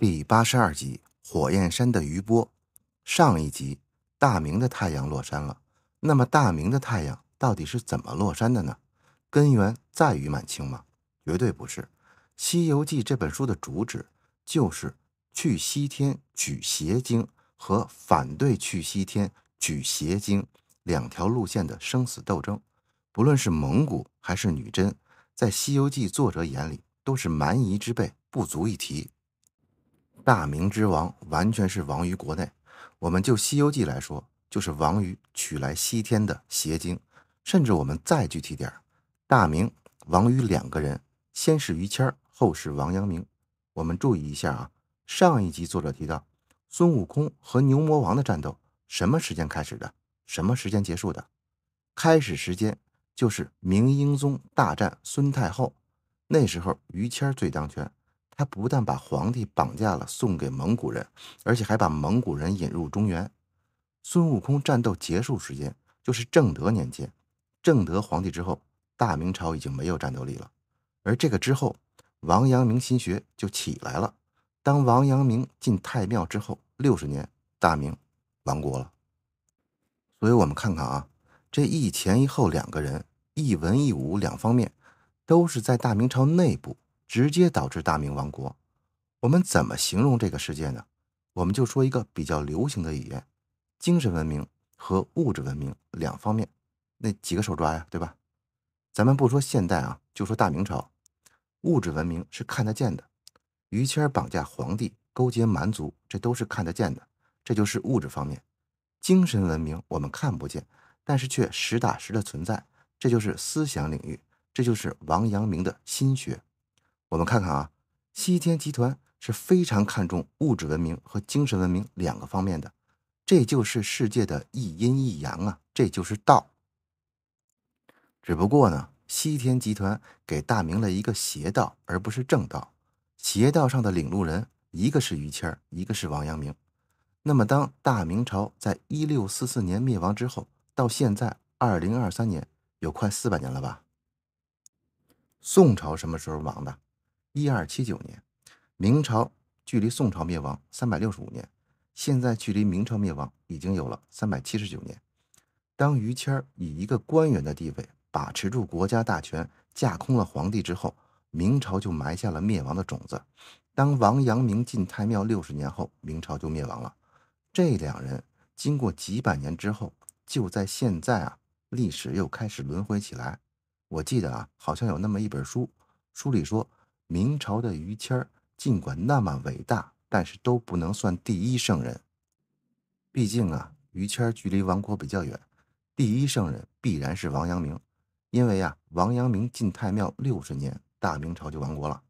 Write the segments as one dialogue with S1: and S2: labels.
S1: 第八十二集《火焰山的余波》，上一集大明的太阳落山了。那么大明的太阳到底是怎么落山的呢？根源在于满清吗？绝对不是。《西游记》这本书的主旨就是去西天取邪经和反对去西天取邪经两条路线的生死斗争。不论是蒙古还是女真，在《西游记》作者眼里都是蛮夷之辈，不足一提。大明之亡完全是亡于国内。我们就《西游记》来说，就是亡于取来西天的邪经。甚至我们再具体点儿，大明亡于两个人，先是于谦儿，后是王阳明。我们注意一下啊，上一集作者提到孙悟空和牛魔王的战斗，什么时间开始的？什么时间结束的？开始时间就是明英宗大战孙太后，那时候于谦儿最当权。他不但把皇帝绑架了送给蒙古人，而且还把蒙古人引入中原。孙悟空战斗结束时间就是正德年间，正德皇帝之后，大明朝已经没有战斗力了。而这个之后，王阳明心学就起来了。当王阳明进太庙之后，六十年，大明亡国了。所以，我们看看啊，这一前一后两个人，一文一武两方面，都是在大明朝内部。直接导致大明亡国，我们怎么形容这个世界呢？我们就说一个比较流行的语言：精神文明和物质文明两方面，那几个手抓呀，对吧？咱们不说现代啊，就说大明朝，物质文明是看得见的，于谦绑架皇帝、勾结蛮族，这都是看得见的，这就是物质方面；精神文明我们看不见，但是却实打实的存在，这就是思想领域，这就是王阳明的心学。我们看看啊，西天集团是非常看重物质文明和精神文明两个方面的，这就是世界的一阴一阳啊，这就是道。只不过呢，西天集团给大明了一个邪道，而不是正道。邪道上的领路人，一个是于谦儿，一个是王阳明。那么，当大明朝在一六四四年灭亡之后，到现在二零二三年，有快四百年了吧？宋朝什么时候亡的？一二七九年，明朝距离宋朝灭亡三百六十五年，现在距离明朝灭亡已经有了三百七十九年。当于谦以一个官员的地位把持住国家大权，架空了皇帝之后，明朝就埋下了灭亡的种子。当王阳明进太庙六十年后，明朝就灭亡了。这两人经过几百年之后，就在现在啊，历史又开始轮回起来。我记得啊，好像有那么一本书，书里说。明朝的于谦儿尽管那么伟大，但是都不能算第一圣人。毕竟啊，于谦儿距离亡国比较远，第一圣人必然是王阳明。因为啊，王阳明进太庙六十年，大明朝就亡国了。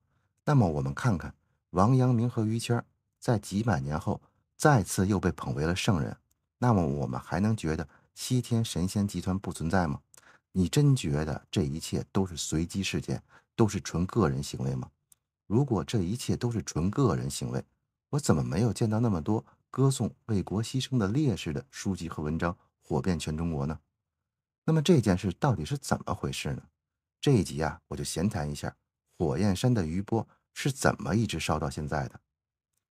S1: 那么我们看看王阳明和于谦儿在几百年后再次又被捧为了圣人，那么我们还能觉得西天神仙集团不存在吗？你真觉得这一切都是随机事件，都是纯个人行为吗？如果这一切都是纯个人行为，我怎么没有见到那么多歌颂为国牺牲的烈士的书籍和文章火遍全中国呢？那么这件事到底是怎么回事呢？这一集啊，我就闲谈一下火焰山的余波是怎么一直烧到现在的。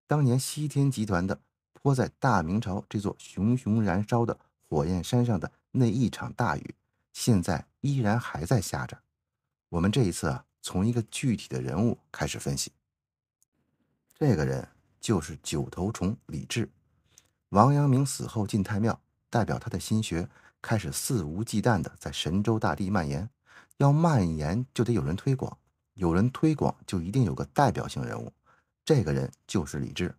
S1: 当年西天集团的泼在大明朝这座熊熊燃烧的火焰山上的那一场大雨。现在依然还在下着。我们这一次啊，从一个具体的人物开始分析。这个人就是九头虫李治。王阳明死后进太庙，代表他的心学开始肆无忌惮的在神州大地蔓延。要蔓延就得有人推广，有人推广就一定有个代表性人物。这个人就是李治。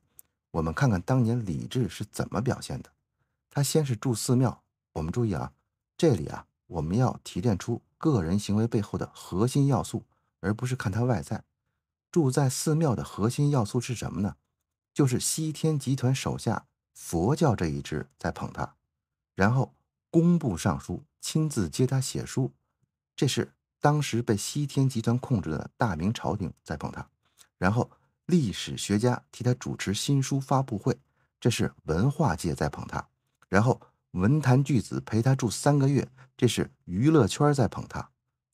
S1: 我们看看当年李治是怎么表现的。他先是住寺庙，我们注意啊，这里啊。我们要提炼出个人行为背后的核心要素，而不是看他外在。住在寺庙的核心要素是什么呢？就是西天集团手下佛教这一支在捧他，然后工部尚书亲自接他写书，这是当时被西天集团控制的大明朝廷在捧他，然后历史学家替他主持新书发布会，这是文化界在捧他，然后。文坛巨子陪他住三个月，这是娱乐圈在捧他；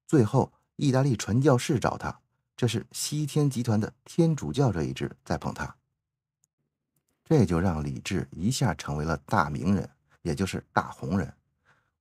S1: 最后，意大利传教士找他，这是西天集团的天主教这一支在捧他。这就让李治一下成为了大名人，也就是大红人。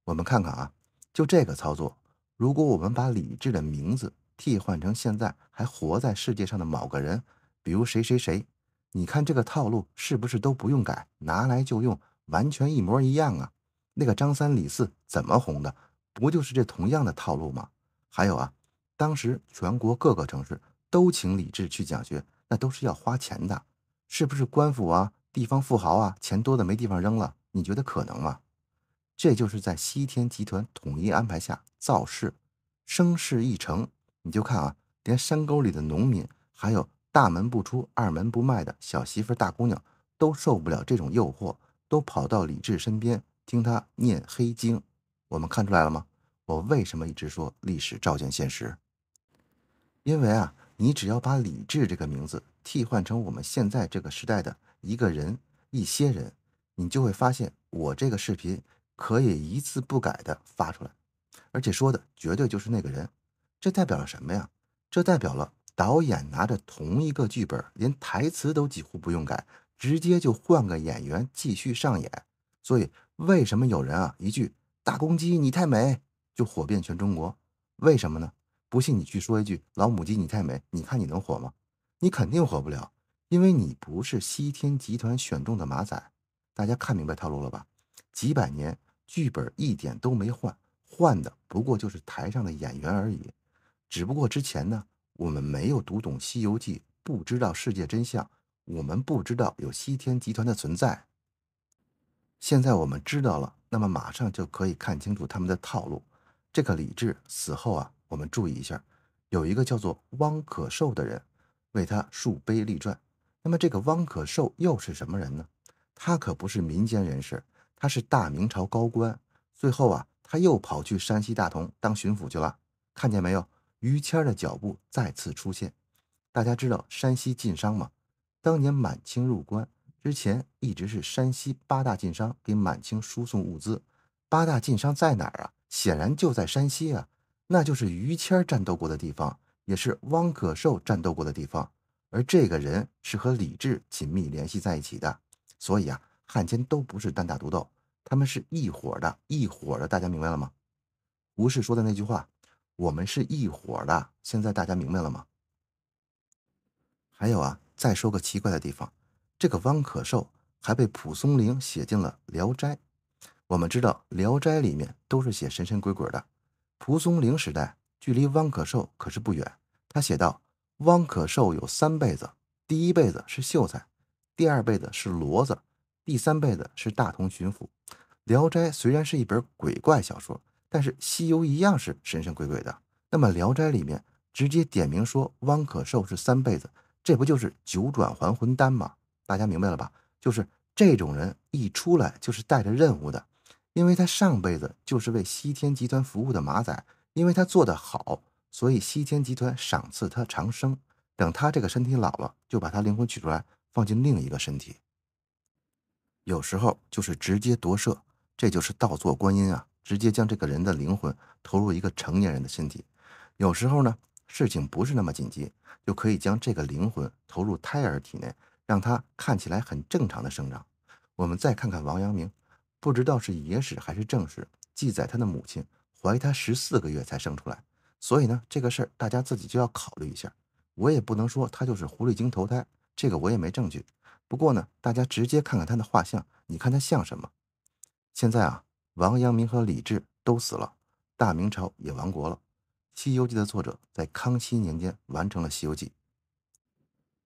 S1: 我们看看啊，就这个操作，如果我们把李治的名字替换成现在还活在世界上的某个人，比如谁谁谁，你看这个套路是不是都不用改，拿来就用？完全一模一样啊！那个张三李四怎么红的，不就是这同样的套路吗？还有啊，当时全国各个城市都请李治去讲学，那都是要花钱的，是不是官府啊、地方富豪啊，钱多的没地方扔了？你觉得可能吗？这就是在西天集团统一安排下造势，声势一成，你就看啊，连山沟里的农民，还有大门不出二门不迈的小媳妇大姑娘，都受不了这种诱惑。都跑到李治身边听他念黑经，我们看出来了吗？我为什么一直说历史照见现实？因为啊，你只要把李治这个名字替换成我们现在这个时代的一个人、一些人，你就会发现我这个视频可以一字不改的发出来，而且说的绝对就是那个人。这代表了什么呀？这代表了导演拿着同一个剧本，连台词都几乎不用改。直接就换个演员继续上演，所以为什么有人啊一句“大公鸡你太美”就火遍全中国？为什么呢？不信你去说一句“老母鸡你太美”，你看你能火吗？你肯定火不了，因为你不是西天集团选中的马仔。大家看明白套路了吧？几百年剧本一点都没换，换的不过就是台上的演员而已。只不过之前呢，我们没有读懂《西游记》，不知道世界真相。我们不知道有西天集团的存在，现在我们知道了，那么马上就可以看清楚他们的套路。这个李治死后啊，我们注意一下，有一个叫做汪可寿的人为他树碑立传。那么这个汪可寿又是什么人呢？他可不是民间人士，他是大明朝高官。最后啊，他又跑去山西大同当巡抚去了。看见没有？于谦的脚步再次出现。大家知道山西晋商吗？当年满清入关之前，一直是山西八大晋商给满清输送物资。八大晋商在哪儿啊？显然就在山西啊，那就是于谦战斗过的地方，也是汪可寿战斗过的地方。而这个人是和李治紧密联系在一起的。所以啊，汉奸都不是单打独斗，他们是一伙的，一伙的。大家明白了吗？吴氏说的那句话：“我们是一伙的。”现在大家明白了吗？还有啊。再说个奇怪的地方，这个汪可寿还被蒲松龄写进了《聊斋》。我们知道《聊斋》里面都是写神神鬼鬼的，蒲松龄时代距离汪可寿可是不远。他写道：“汪可寿有三辈子，第一辈子是秀才，第二辈子是骡子，第三辈子是大同巡抚。《聊斋》虽然是一本鬼怪小说，但是《西游》一样是神神鬼鬼的。那么《聊斋》里面直接点名说汪可寿是三辈子。这不就是九转还魂丹吗？大家明白了吧？就是这种人一出来就是带着任务的，因为他上辈子就是为西天集团服务的马仔，因为他做得好，所以西天集团赏赐他长生。等他这个身体老了，就把他灵魂取出来放进另一个身体。有时候就是直接夺舍，这就是倒做观音啊，直接将这个人的灵魂投入一个成年人的身体。有时候呢。事情不是那么紧急，就可以将这个灵魂投入胎儿体内，让它看起来很正常的生长。我们再看看王阳明，不知道是野史还是正史记载，他的母亲怀他十四个月才生出来。所以呢，这个事儿大家自己就要考虑一下。我也不能说他就是狐狸精投胎，这个我也没证据。不过呢，大家直接看看他的画像，你看他像什么？现在啊，王阳明和李治都死了，大明朝也亡国了。《西游记》的作者在康熙年间完成了《西游记》。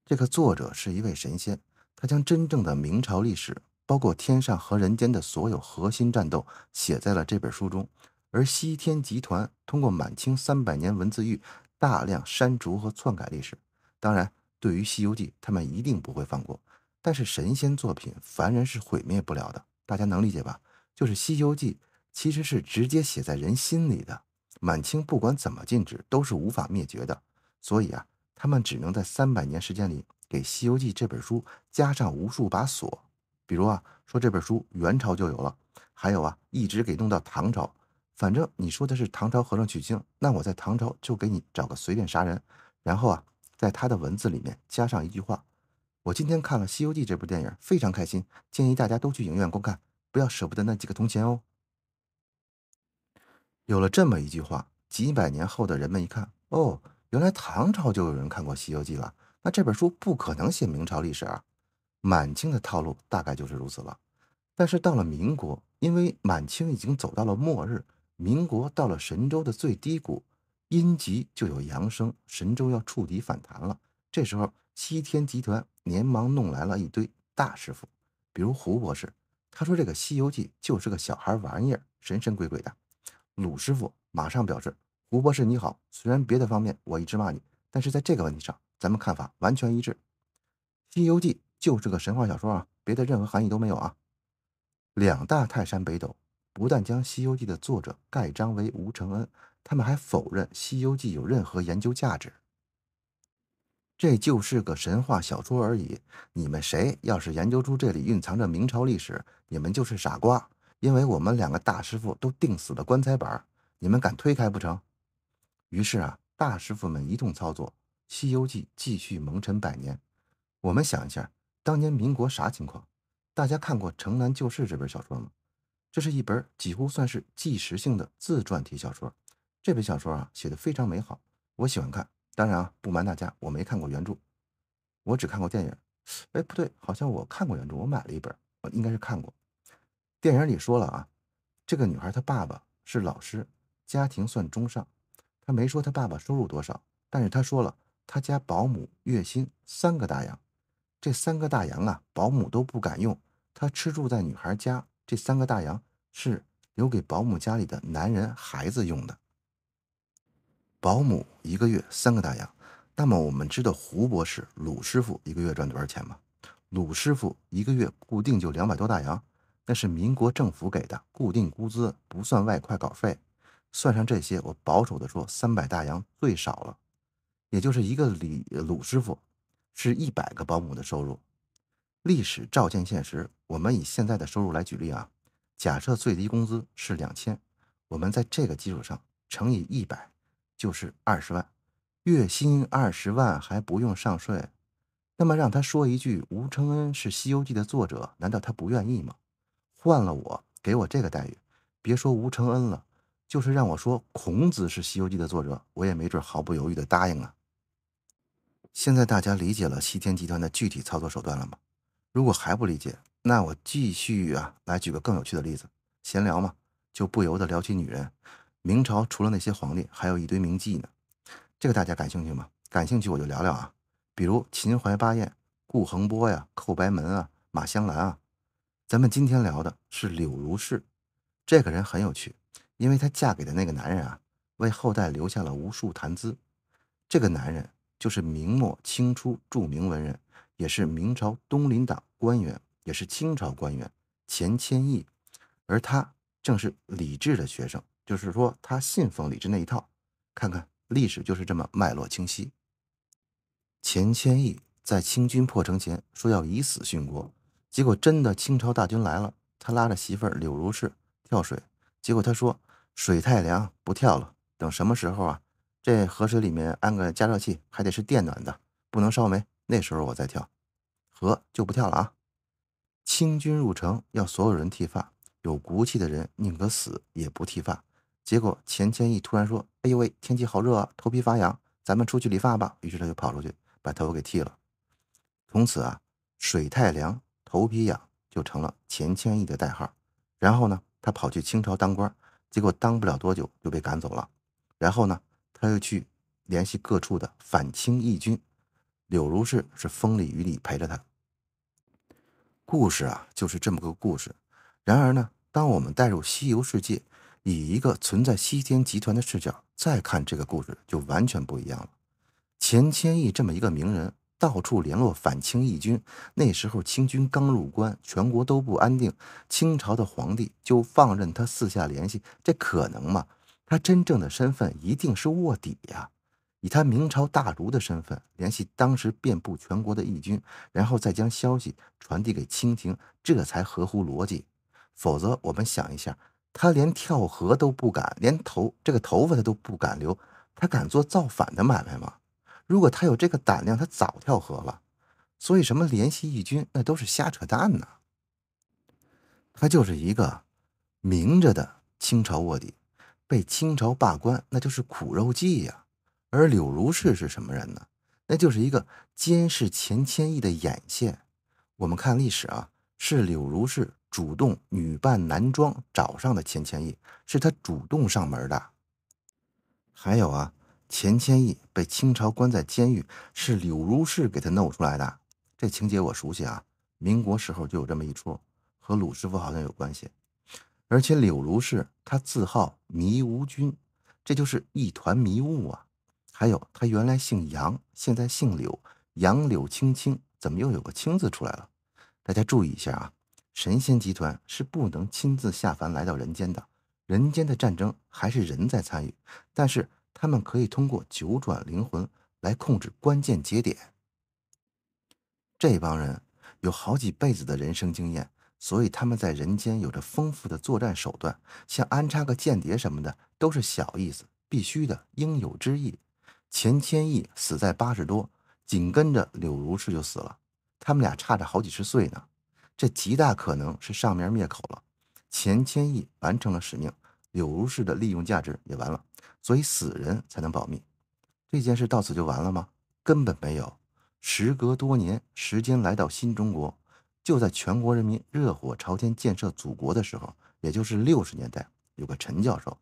S1: 这个作者是一位神仙，他将真正的明朝历史，包括天上和人间的所有核心战斗，写在了这本书中。而西天集团通过满清三百年文字狱，大量删除和篡改历史。当然，对于《西游记》，他们一定不会放过。但是，神仙作品，凡人是毁灭不了的。大家能理解吧？就是《西游记》其实是直接写在人心里的。满清不管怎么禁止，都是无法灭绝的，所以啊，他们只能在三百年时间里给《西游记》这本书加上无数把锁。比如啊，说这本书元朝就有了，还有啊，一直给弄到唐朝。反正你说的是唐朝和尚取经，那我在唐朝就给你找个随便啥人，然后啊，在他的文字里面加上一句话：我今天看了《西游记》这部电影，非常开心，建议大家都去影院观看，不要舍不得那几个铜钱哦。有了这么一句话，几百年后的人们一看，哦，原来唐朝就有人看过《西游记》了。那这本书不可能写明朝历史啊，满清的套路大概就是如此了。但是到了民国，因为满清已经走到了末日，民国到了神州的最低谷，阴极就有阳生，神州要触底反弹了。这时候，西天集团连忙弄来了一堆大师傅，比如胡博士，他说这个《西游记》就是个小孩玩意儿，神神鬼鬼的。鲁师傅马上表示：“胡博士你好，虽然别的方面我一直骂你，但是在这个问题上，咱们看法完全一致。《西游记》就是个神话小说啊，别的任何含义都没有啊。两大泰山北斗不但将《西游记》的作者盖章为吴承恩，他们还否认《西游记》有任何研究价值。这就是个神话小说而已。你们谁要是研究出这里蕴藏着明朝历史，你们就是傻瓜。”因为我们两个大师傅都钉死了棺材板儿，你们敢推开不成？于是啊，大师傅们一通操作，《西游记》继续蒙尘百年。我们想一下，当年民国啥情况？大家看过《城南旧事》这本小说吗？这是一本几乎算是纪实性的自传体小说。这本小说啊，写的非常美好，我喜欢看。当然啊，不瞒大家，我没看过原著，我只看过电影。哎，不对，好像我看过原著，我买了一本，应该是看过。电影里说了啊，这个女孩她爸爸是老师，家庭算中上。她没说她爸爸收入多少，但是她说了，她家保姆月薪三个大洋。这三个大洋啊，保姆都不敢用。她吃住在女孩家，这三个大洋是留给保姆家里的男人孩子用的。保姆一个月三个大洋。那么我们知道胡博士、鲁师傅一个月赚多少钱吗？鲁师傅一个月固定就两百多大洋。那是民国政府给的固定工资，不算外快稿费。算上这些，我保守的说，三百大洋最少了，也就是一个李鲁师傅是一百个保姆的收入。历史照见现实，我们以现在的收入来举例啊。假设最低工资是两千，我们在这个基础上乘以一百，就是二十万。月薪二十万还不用上税，那么让他说一句吴承恩是《西游记》的作者，难道他不愿意吗？换了我，给我这个待遇，别说吴承恩了，就是让我说孔子是《西游记》的作者，我也没准毫不犹豫地答应啊。现在大家理解了西天集团的具体操作手段了吗？如果还不理解，那我继续啊，来举个更有趣的例子。闲聊嘛，就不由得聊起女人。明朝除了那些皇帝，还有一堆名妓呢。这个大家感兴趣吗？感兴趣我就聊聊啊。比如秦淮八艳、顾恒波呀、寇白门啊、马香兰啊。咱们今天聊的是柳如是，这个人很有趣，因为她嫁给的那个男人啊，为后代留下了无数谈资。这个男人就是明末清初著名文人，也是明朝东林党官员，也是清朝官员钱谦益，而他正是李治的学生，就是说他信奉李治那一套。看看历史就是这么脉络清晰。钱谦益在清军破城前说要以死殉国。结果真的，清朝大军来了，他拉着媳妇儿柳如是跳水。结果他说水太凉，不跳了。等什么时候啊？这河水里面安个加热器，还得是电暖的，不能烧煤。那时候我再跳，河就不跳了啊。清军入城，要所有人剃发，有骨气的人宁可死也不剃发。结果钱谦益突然说：“哎呦喂，天气好热啊，头皮发痒，咱们出去理发吧。”于是他就跑出去把头发给剃了。从此啊，水太凉。头皮痒就成了钱谦益的代号，然后呢，他跑去清朝当官，结果当不了多久就被赶走了。然后呢，他又去联系各处的反清义军，柳如是是风里雨里陪着他。故事啊，就是这么个故事。然而呢，当我们带入西游世界，以一个存在西天集团的视角再看这个故事，就完全不一样了。钱谦益这么一个名人。到处联络反清义军。那时候清军刚入关，全国都不安定，清朝的皇帝就放任他四下联系，这可能吗？他真正的身份一定是卧底呀！以他明朝大儒的身份，联系当时遍布全国的义军，然后再将消息传递给清廷，这才合乎逻辑。否则，我们想一下，他连跳河都不敢，连头这个头发他都不敢留，他敢做造反的买卖吗？如果他有这个胆量，他早跳河了。所以什么联系义军，那都是瞎扯淡呢。他就是一个明着的清朝卧底，被清朝罢官，那就是苦肉计呀。而柳如是是什么人呢？那就是一个监视钱谦益的眼线。我们看历史啊，是柳如是主动女扮男装找上的钱谦益，是他主动上门的。还有啊。钱谦益被清朝关在监狱，是柳如是给他弄出来的。这情节我熟悉啊，民国时候就有这么一出，和鲁师傅好像有关系。而且柳如是他自号迷无君，这就是一团迷雾啊。还有他原来姓杨，现在姓柳，杨柳青青，怎么又有个青字出来了？大家注意一下啊，神仙集团是不能亲自下凡来到人间的，人间的战争还是人在参与，但是。他们可以通过九转灵魂来控制关键节点。这帮人有好几辈子的人生经验，所以他们在人间有着丰富的作战手段，像安插个间谍什么的都是小意思，必须的，应有之意。钱谦益死在八十多，紧跟着柳如是就死了，他们俩差着好几十岁呢，这极大可能是上面灭口了。钱谦益完成了使命。柳如是的利用价值也完了，所以死人才能保密。这件事到此就完了吗？根本没有。时隔多年，时间来到新中国，就在全国人民热火朝天建设祖国的时候，也就是六十年代，有个陈教授，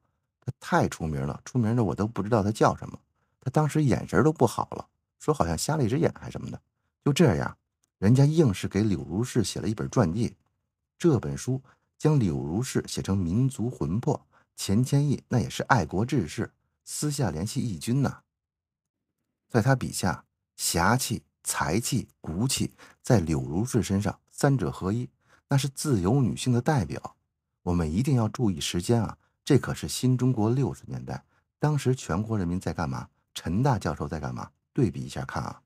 S1: 他太出名了，出名的我都不知道他叫什么。他当时眼神都不好了，说好像瞎了一只眼还什么的。就这样，人家硬是给柳如是写了一本传记。这本书将柳如是写成民族魂魄。钱谦益那也是爱国志士，私下联系义军呐。在他笔下，侠气、才气、骨气，在柳如是身上三者合一，那是自由女性的代表。我们一定要注意时间啊，这可是新中国六十年代，当时全国人民在干嘛？陈大教授在干嘛？对比一下看啊，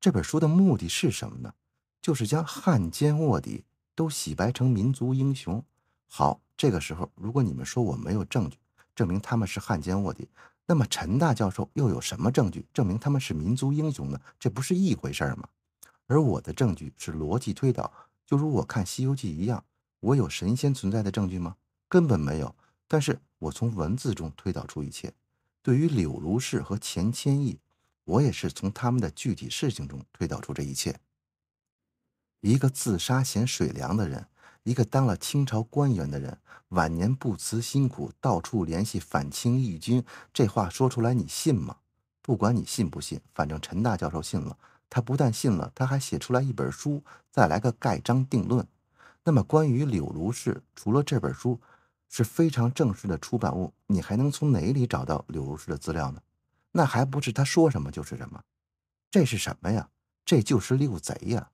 S1: 这本书的目的是什么呢？就是将汉奸卧底都洗白成民族英雄。好，这个时候，如果你们说我没有证据证明他们是汉奸卧底，那么陈大教授又有什么证据证明他们是民族英雄呢？这不是一回事吗？而我的证据是逻辑推导，就如我看《西游记》一样，我有神仙存在的证据吗？根本没有，但是我从文字中推导出一切。对于柳如是和钱谦益，我也是从他们的具体事情中推导出这一切。一个自杀嫌水凉的人。一个当了清朝官员的人，晚年不辞辛苦，到处联系反清义军。这话说出来，你信吗？不管你信不信，反正陈大教授信了。他不但信了，他还写出来一本书，再来个盖章定论。那么，关于柳如是，除了这本书是非常正式的出版物，你还能从哪里找到柳如是的资料呢？那还不是他说什么就是什么？这是什么呀？这就是六贼呀。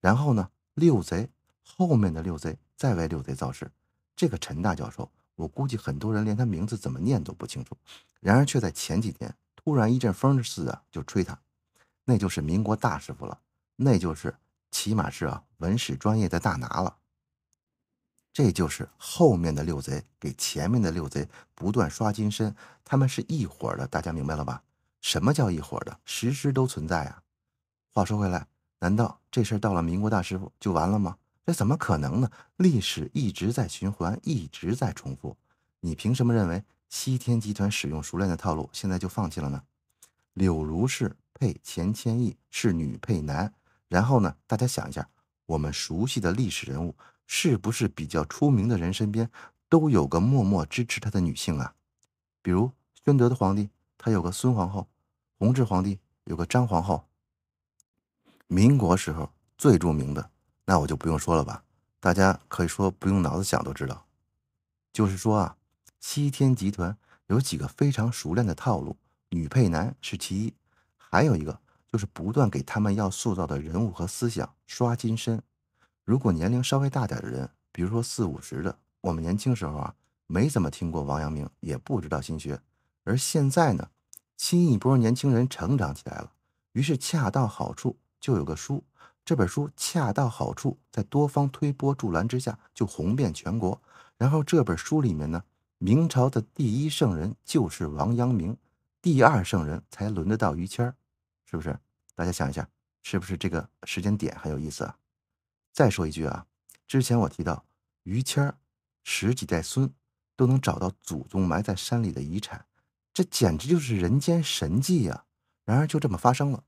S1: 然后呢，六贼。后面的六贼在为六贼造势，这个陈大教授，我估计很多人连他名字怎么念都不清楚，然而却在前几天突然一阵风似的就吹他，那就是民国大师傅了，那就是起码是啊文史专业的大拿了。这就是后面的六贼给前面的六贼不断刷金身，他们是一伙的，大家明白了吧？什么叫一伙的？时时都存在啊。话说回来，难道这事儿到了民国大师傅就完了吗？这怎么可能呢？历史一直在循环，一直在重复。你凭什么认为西天集团使用熟练的套路，现在就放弃了呢？柳如是配钱谦益是女配男，然后呢？大家想一下，我们熟悉的历史人物是不是比较出名的人身边都有个默默支持他的女性啊？比如宣德的皇帝，他有个孙皇后；弘治皇帝有个张皇后；民国时候最著名的。那我就不用说了吧，大家可以说不用脑子想都知道。就是说啊，七天集团有几个非常熟练的套路，女配男是其一，还有一个就是不断给他们要塑造的人物和思想刷金身。如果年龄稍微大点的人，比如说四五十的，我们年轻时候啊没怎么听过王阳明，也不知道心学，而现在呢，新一波年轻人成长起来了，于是恰到好处就有个书。这本书恰到好处，在多方推波助澜之下，就红遍全国。然后这本书里面呢，明朝的第一圣人就是王阳明，第二圣人才轮得到于谦儿，是不是？大家想一下，是不是这个时间点很有意思啊？再说一句啊，之前我提到于谦儿，十几代孙都能找到祖宗埋在山里的遗产，这简直就是人间神迹呀！然而就这么发生了。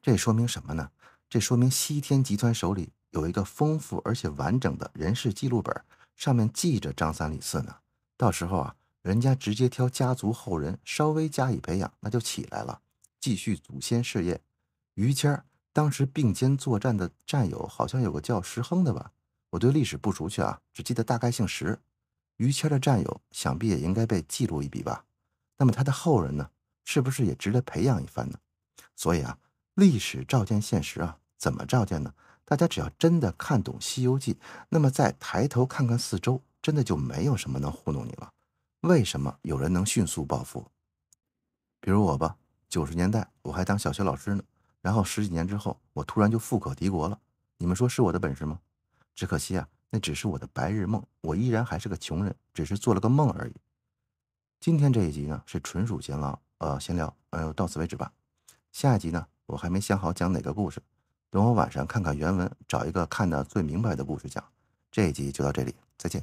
S1: 这说明什么呢？这说明西天集团手里有一个丰富而且完整的人事记录本，上面记着张三李四呢。到时候啊，人家直接挑家族后人，稍微加以培养，那就起来了，继续祖先事业。于谦儿当时并肩作战的战友，好像有个叫石亨的吧？我对历史不熟悉啊，只记得大概姓石。于谦的战友想必也应该被记录一笔吧？那么他的后人呢？是不是也值得培养一番呢？所以啊。历史照见现实啊，怎么照见呢？大家只要真的看懂《西游记》，那么再抬头看看四周，真的就没有什么能糊弄你了。为什么有人能迅速暴富？比如我吧，九十年代我还当小学老师呢，然后十几年之后，我突然就富可敌国了。你们说是我的本事吗？只可惜啊，那只是我的白日梦，我依然还是个穷人，只是做了个梦而已。今天这一集呢，是纯属闲聊，呃，闲聊，呃，到此为止吧。下一集呢？我还没想好讲哪个故事，等我晚上看看原文，找一个看得最明白的故事讲。这一集就到这里，再见。